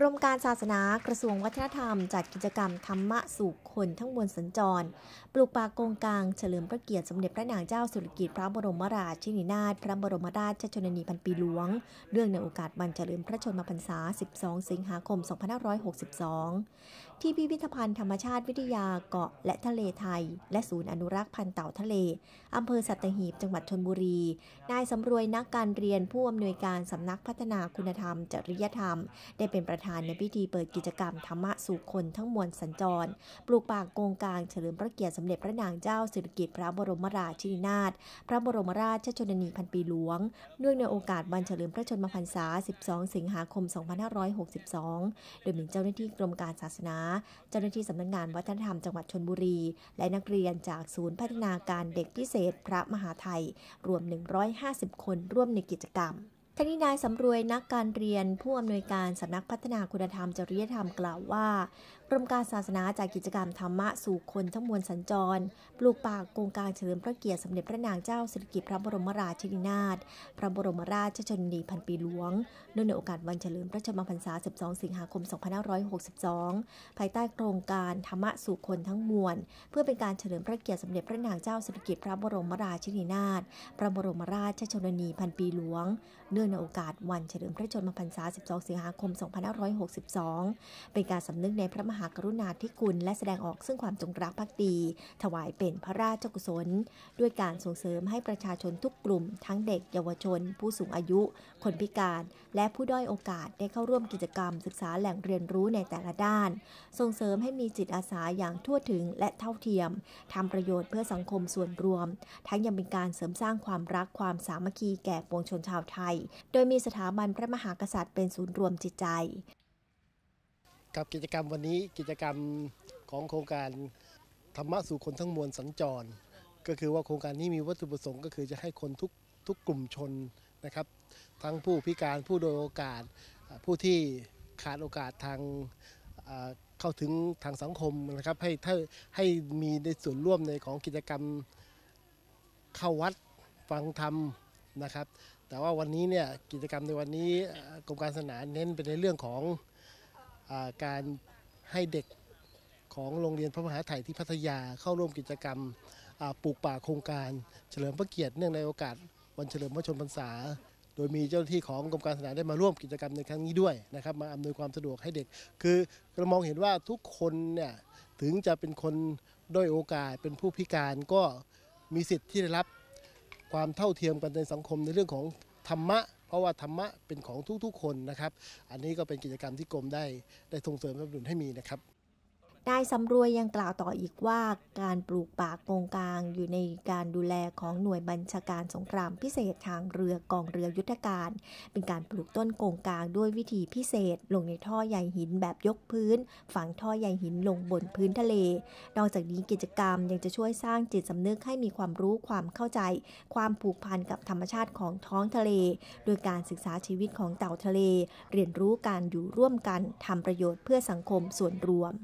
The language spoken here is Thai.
กรมการศาสนากระทรวงวัฒนธรรม จัดกิจกรรม ธรรมะสู่คนทั้งมวลสัญจร ปลูกป่ากงกลางเฉลิมพระเกียรติสมเด็จพระนางเจ้าสุริกิติ์พระบรมราชินีนาถพระบรมราชชนนีพันปีหลวง เรื่องในโอกาสวันเฉลิมพระชนมพรรษา 12 สิงหาคม 2562ที่พิพิธภัณฑ์ธรรมชาติวิทยาเกาะและทะเลไทย และศูนย์อนุรักษ์พันธุ์เต่าทะเล อำเภอสัตหีบจังหวัดชนบุรี นายสำรวยนักการเรียนผู้อำนวยการสำนักพัฒนาคุณธรรมจริยธรรม ได้เป็นประธานในพิธีเปิดกิจกรรมธรรมะสู่คนทั้งมวลสัญจร ปลูกป่ากงกลางเฉลิมพระเกียรติสมเด็จพระนางเจ้าสิริกิติ์พระบรมราชินีนาถพระบรมราชชนนีพันปีหลวงเนื่องในโอกาสวันเฉลิมพระชนมพรรษา 12 สิงหาคม 2562 โดยมีเจ้าหน้าที่กรมการศาสนาเจ้าหน้าที่สำนักงงานวัฒนธรรมจังหวัดชนบุรี และนักเรียนจากศูนย์พัฒนาการเด็กพิเศษพระมหาไทย รวม 150 คนร่วมในกิจกรรมท่านนายสำรวยนักการเรียนผู้อำนวยการสำนักพัฒนาคุณธรรมจริยธรรมกล่าวว่ารมการศาสนาจากกิจกรรมธรรมะสู่คนทั้งมวลสัญจร ปลูกป่าโกงกลางเฉลิมพระเกียรติสมเด็จพระนางเจ้าสิริกิติ์พระบรมราชินีนาถพระบรมราชชนนีพันปีหลวงเนื่องในโอกาสวันเฉลิมพระชนมพรรษา 12 สิงหาคม2562 ภายใต้โครงการธรรมะสู่คนทั้งมวล เพื่อเป็นการเฉลิมพระเกียรติสมเด็จพระนางเจ้าสิริกิติ์พระบรมราชินีนาถพระบรมราชชนนีพันปีหลวงเนื่องในโอกาสวันเฉลิมพระชนมพรรษา12 สิงหาคม2562เป็นการสำนึกในพระมหาหากรุณาธิคุณและแสดงออกซึ่งความจงรักภักดีถวายเป็นพระราชกุศล ด้วยการส่งเสริมให้ประชาชนทุกกลุ่ม ทั้งเด็กเยาวชน ผู้สูงอายุ คนพิการ และผู้ด้อยโอกาสได้เข้าร่วมกิจกรรมศึกษาแหล่งเรียนรู้ในแต่ละด้าน ส่งเสริมให้มีจิตอาสาอย่างทั่วถึงและเท่าเทียม ทำประโยชน์เพื่อสังคมส่วนรวม ทั้งยังเป็นการเสริมสร้างความรักความสามัคคีแก่ปวงชนชาวไทย โดยมีสถาบันพระมหากษัตริย์เป็นศูนย์รวมจิตใจครับกิจกรรมวันนี้กิจกรรมของโครงการธรรมะสู่คนทั้งมวลสัญจรก็คือว่าโครงการนี้มีวัตถุประสงค์ก็คือจะให้คนทุกทุกกลุ่มชนนะครับทั้งผู้พิการผู้โดยโอกาส ผู้ที่ขาดโอกาสทางเข้าถึงทางสังคมนะครับ ให้ถ้าให้มีในส่วนร่วมในของกิจกรรมเข้าวัดฟังธรรมนะครับ แต่ว่าวันนี้เนี่ยกิจกรรมในวันนี้กรมการศาสนาเน้นไปในเรื่องของการให้เด็กของโรงเรียนพระมหาไถยที่พัทยา เข้าร่วมกิจกรรมปลูกป่าโครงการ เฉลิมพระเกียรติเนื่องในโอกาสวันเฉลิมพระชนมพรรษาโดยมีเจ้าหน้าที่ของกรมการศาสนาได้มาร่วมกิจกรรมในครั้งนี้ด้วยนะครับ มาอำนวยความสะดวกให้เด็ก คือกระมองเห็นว่าทุกคนเนี่ยถึงจะเป็นคนด้อยโอกาสเป็นผู้พิการก็มีสิทธิ์ที่ได้รับความเท่าเทียมกันในสังคมในเรื่องของธรรมะเพราะว่าธรรมะเป็นของทุกๆ คนนะครับ อันนี้ก็เป็นกิจกรรมที่กรมได้ได้ส่งเสริมสนับสนุนให้มีนะครับนายสำรวยยังกล่าวต่ออีกว่าการปลูกป่าโกงกลางอยู่ในการดูแลของหน่วยบัญชาการสงครามพิเศษทางเรือกองเรือยุทธการ เป็นการปลูกต้นโกงกลางด้วยวิธีพิเศษ ลงในท่อใยหินแบบยกพื้น ฝังท่อใยหินลงบนพื้นทะเล นอกจากนี้กิจกรรมยังจะช่วยสร้างจิตสำนึกให้มีความรู้ความเข้าใจ ความผูกพันกับธรรมชาติของท้องทะเล โดยการศึกษาชีวิตของเต่าทะเล เรียนรู้การอยู่ร่วมกันทำประโยชน์เพื่อสังคมส่วนรวม